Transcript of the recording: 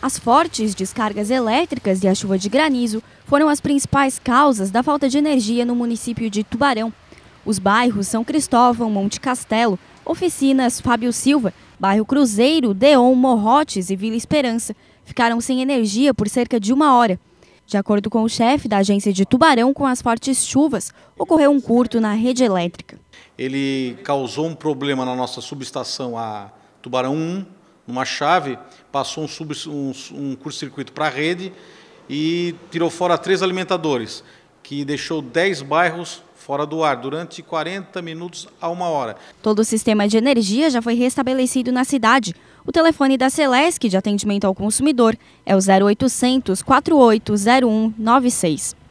As fortes descargas elétricas e a chuva de granizo foram as principais causas da falta de energia no município de Tubarão. Os bairros São Cristóvão, Monte Castelo, Oficinas, Fábio Silva, Bairro Cruzeiro, Deon, Morrotes e Vila Esperança ficaram sem energia por cerca de uma hora. De acordo com o chefe da agência de Tubarão, com as fortes chuvas, ocorreu um curto na rede elétrica. Ele causou um problema na nossa subestação a Tubarão 1, numa chave, passou um, um, um curto-circuito para a rede e tirou fora três alimentadores, que deixou dez bairros fora do ar durante 40 minutos a uma hora. Todo o sistema de energia já foi restabelecido na cidade. O telefone da Celesc de atendimento ao consumidor é o 0800 480196.